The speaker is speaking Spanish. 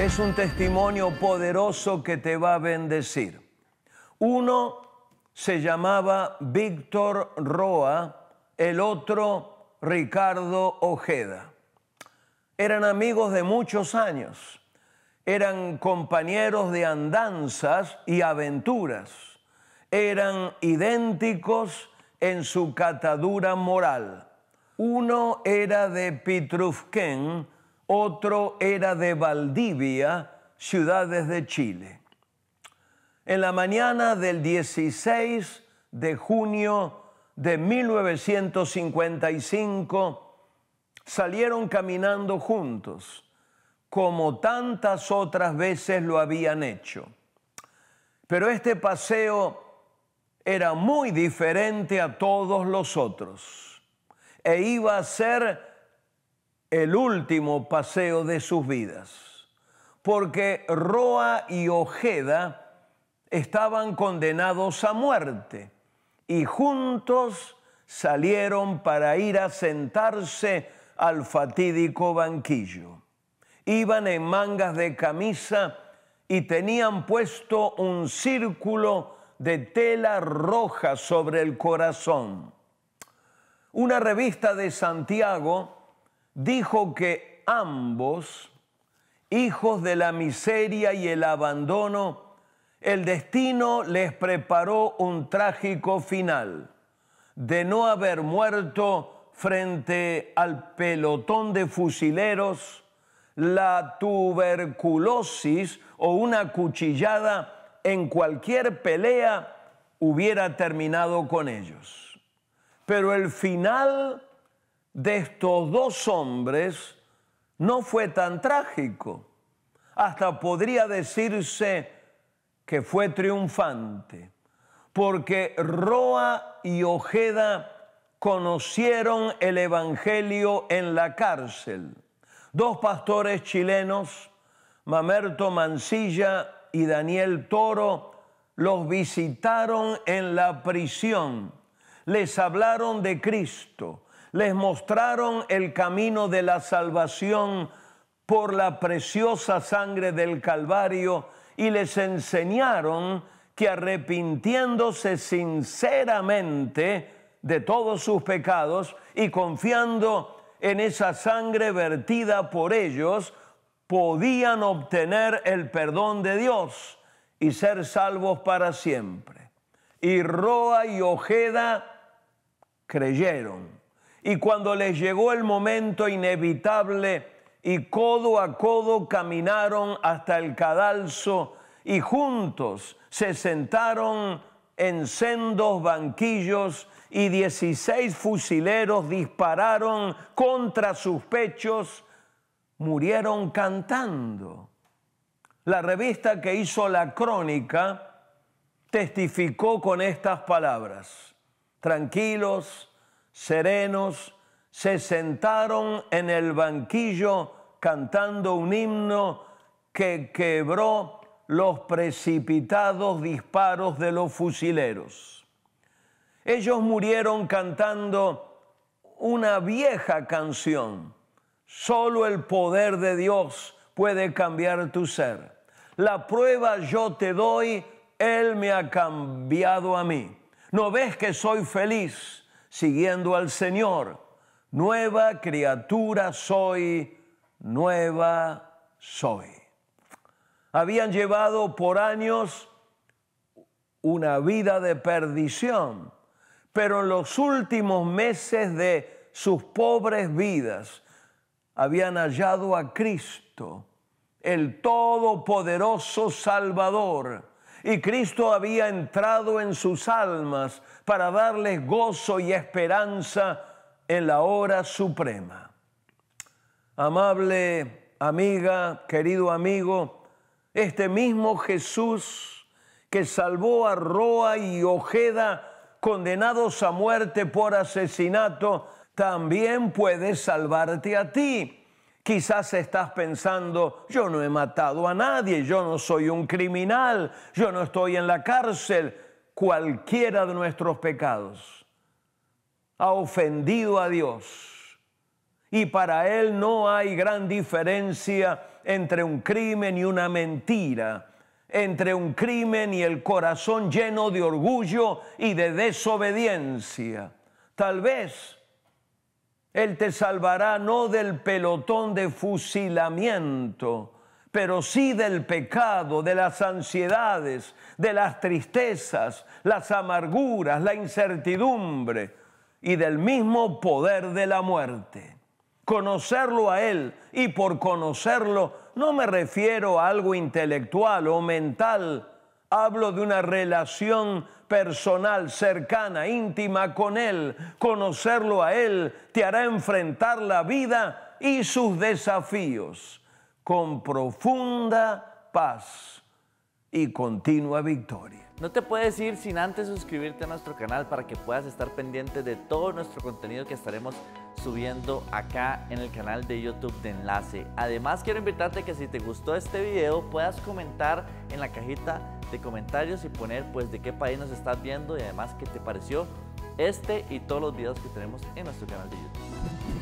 es un testimonio poderoso que te va a bendecir. Uno se llamaba Víctor Roa, el otro Ricardo Ojeda. Eran amigos de muchos años, eran compañeros de andanzas y aventuras, eran idénticos en su catadura moral. Uno era de Pitrufquén, otro era de Valdivia, ciudades de Chile. En la mañana del 16 de junio de 1955 salieron caminando juntos, como tantas otras veces lo habían hecho. Pero este paseo era muy diferente a todos los otros e iba a ser el último paseo de sus vidas, porque Roa y Ojeda estaban condenados a muerte y juntos salieron para ir a sentarse al fatídico banquillo. Iban en mangas de camisa y tenían puesto un círculo de tela roja sobre el corazón. Una revista de Santiago dijo que ambos, hijos de la miseria y el abandono, el destino les preparó un trágico final de no haber muerto frente al pelotón de fusileros, la tuberculosis o una cuchillada en cualquier pelea hubiera terminado con ellos. Pero el final de estos dos hombres no fue tan trágico. Hasta podría decirse que fue triunfante, porque Roa y Ojeda conocieron el Evangelio en la cárcel. Dos pastores chilenos, Mamerto Mancilla y Daniel Toro, los visitaron en la prisión, les hablaron de Cristo, les mostraron el camino de la salvación por la preciosa sangre del Calvario y les enseñaron que arrepintiéndose sinceramente de todos sus pecados y confiando en esa sangre vertida por ellos, podían obtener el perdón de Dios y ser salvos para siempre. Y Roa y Ojeda creyeron y cuando les llegó el momento inevitable, y codo a codo caminaron hasta el cadalso, y juntos se sentaron en sendos banquillos, y 16 fusileros dispararon contra sus pechos, murieron cantando. La revista que hizo la crónica testificó con estas palabras, tranquilos, serenos, se sentaron en el banquillo cantando un himno que quebró los precipitados disparos de los fusileros. Ellos murieron cantando una vieja canción. Solo el poder de Dios puede cambiar tu ser. La prueba yo te doy, Él me ha cambiado a mí. ¿No ves que soy feliz? siguiendo al Señor. Nueva criatura soy, nueva soy. Habían llevado por años una vida de perdición, pero en los últimos meses de sus pobres vidas habían hallado a Cristo, el todopoderoso Salvador y Cristo había entrado en sus almas para darles gozo y esperanza en la hora suprema. Amable amiga, querido amigo, este mismo Jesús que salvó a Roa y Ojeda, condenados a muerte por asesinato, también puede salvarte a ti Quizás estás pensando, yo no he matado a nadie, yo no soy un criminal, yo no estoy en la cárcel. Cualquiera de nuestros pecados ha ofendido a Dios. Y para Él no hay gran diferencia entre un crimen y una mentira entre un crimen y el corazón lleno de orgullo y de desobediencia. Tal vez él te salvará no del pelotón de fusilamiento, pero sí del pecado, de las ansiedades, de las tristezas, las amarguras, la incertidumbre y del mismo poder de la muerte. Conocerlo a Él y por conocerlo no me refiero a algo intelectual o mental, Hablo de una relación personal, cercana, íntima con Él. Conocerlo a Él te hará enfrentar la vida y sus desafíos con profunda paz y continua victoria. No te puedes ir sin antes suscribirte a nuestro canal para que puedas estar pendiente de todo nuestro contenido que estaremos subiendo acá en el canal de YouTube de Enlace. Además quiero invitarte que si te gustó este video puedas comentar en la cajita de comentarios y poner pues de qué país nos estás viendo y además qué te pareció este y todos los videos que tenemos en nuestro canal de YouTube.